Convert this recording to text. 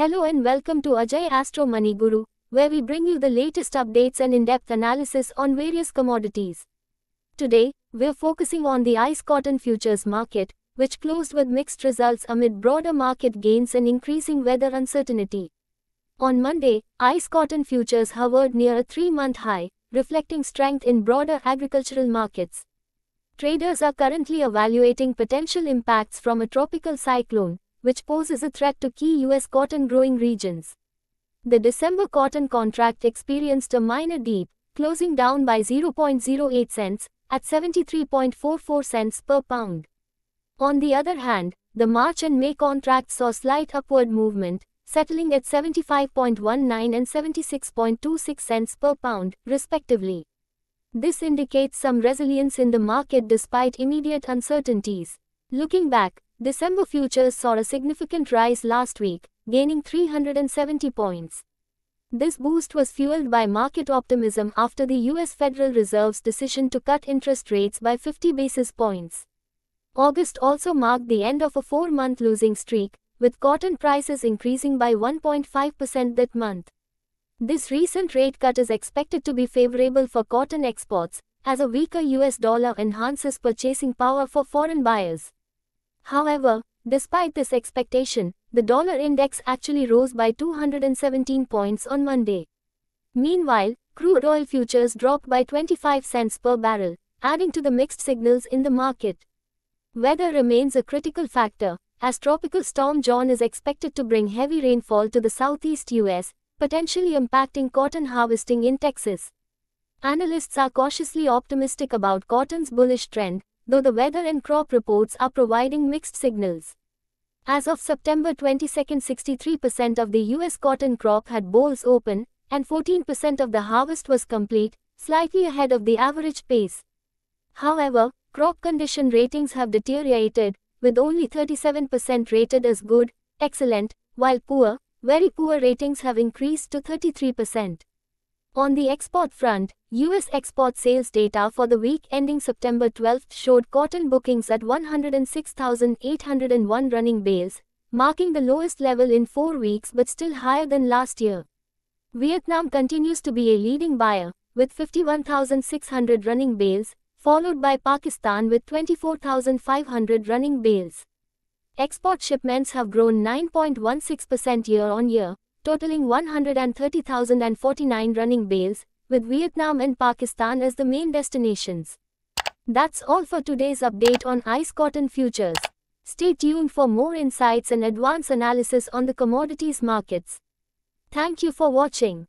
Hello and welcome to Ajay Astro Money Guru, where we bring you the latest updates and in-depth analysis on various commodities. Today, we're focusing on the ICE cotton futures market, which closed with mixed results amid broader market gains and increasing weather uncertainty. On Monday, ICE cotton futures hovered near a three-month high, reflecting strength in broader agricultural markets. Traders are currently evaluating potential impacts from a tropical cyclone, which poses a threat to key U.S. cotton growing regions. The December cotton contract experienced a minor dip, closing down by 0.08 cents at 73.44 cents per pound. On the other hand, the March and May contracts saw slight upward movement, settling at 75.19 and 76.26 cents per pound, respectively. This indicates some resilience in the market despite immediate uncertainties. Looking back, December futures saw a significant rise last week, gaining 370 points. This boost was fueled by market optimism after the US Federal Reserve's decision to cut interest rates by 50 basis points. August also marked the end of a four month losing streak, with cotton prices increasing by 1.5% that month. This recent rate cut is expected to be favorable for cotton exports, as a weaker US dollar enhances purchasing power for foreign buyers. However, despite this expectation, the dollar index actually rose by 217 points on Monday. Meanwhile, crude oil futures dropped by 25 cents per barrel, adding to the mixed signals in the market. Weather remains a critical factor, as Tropical Storm John is expected to bring heavy rainfall to the southeast U.S., potentially impacting cotton harvesting in Texas. Analysts are cautiously optimistic about cotton's bullish trend, though the weather and crop reports are providing mixed signals. As of September 22, 63% of the U.S. cotton crop had bolls open, and 14% of the harvest was complete, slightly ahead of the average pace. However, crop condition ratings have deteriorated, with only 37% rated as good, excellent, while poor, very poor ratings have increased to 33%. On the export front, U.S. export sales data for the week ending September 12 showed cotton bookings at 106,801 running bales, marking the lowest level in four weeks but still higher than last year. Vietnam continues to be a leading buyer, with 51,600 running bales, followed by Pakistan with 24,500 running bales. Export shipments have grown 9.16% year on year, totaling 130,049 running bales, with Vietnam and Pakistan as the main destinations. That's all for today's update on ICE cotton futures. Stay tuned for more insights and advanced analysis on the commodities markets. Thank you for watching.